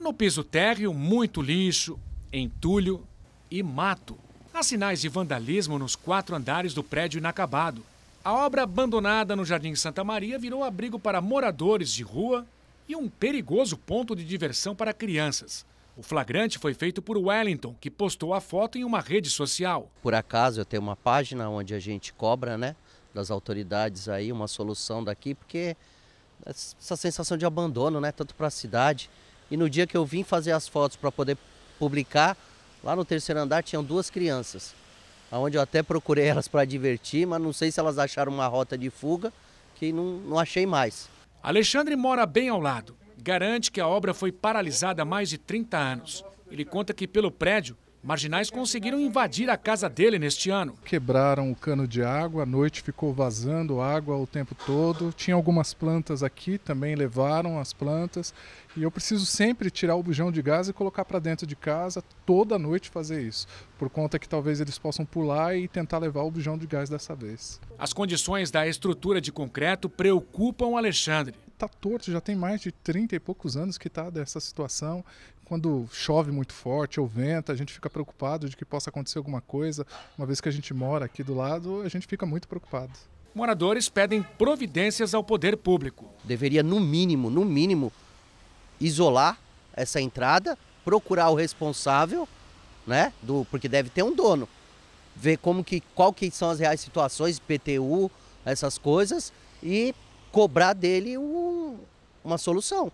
No piso térreo, muito lixo, entulho e mato. Há sinais de vandalismo nos quatro andares do prédio inacabado. A obra abandonada no Jardim Santa Maria virou abrigo para moradores de rua e um perigoso ponto de diversão para crianças. O flagrante foi feito por Wellington, que postou a foto em uma rede social. Por acaso eu tenho uma página onde a gente cobra, né, das autoridades aí uma solução daqui, porque essa sensação de abandono, né, tanto para a cidade e no dia que eu vim fazer as fotos para poder publicar, lá no terceiro andar tinham duas crianças, aonde eu até procurei elas para divertir, mas não sei se elas acharam uma rota de fuga que não, não achei mais. Alexandre mora bem ao lado. Garante que a obra foi paralisada há mais de 30 anos. Ele conta que pelo prédio Marginais conseguiram invadir a casa dele neste ano. Quebraram o cano de água, a noite ficou vazando água o tempo todo. Tinha algumas plantas aqui, também levaram as plantas. E eu preciso sempre tirar o bujão de gás e colocar para dentro de casa, toda noite fazer isso. Por conta que talvez eles possam pular e tentar levar o bujão de gás dessa vez. As condições da estrutura de concreto preocupam Alexandre está torto, já tem mais de 30 e poucos anos que está dessa situação quando chove muito forte ou venta, a gente fica preocupado de que possa acontecer alguma coisa. Uma vez que a gente mora aqui do lado, a gente fica muito preocupado. Moradores pedem providências ao poder público. Deveria, no mínimo, no mínimo, isolar essa entrada, procurar o responsável, né? Do, porque deve ter um dono. Ver como que, qual que são as reais situações, PTU, essas coisas, e cobrar dele um, uma solução.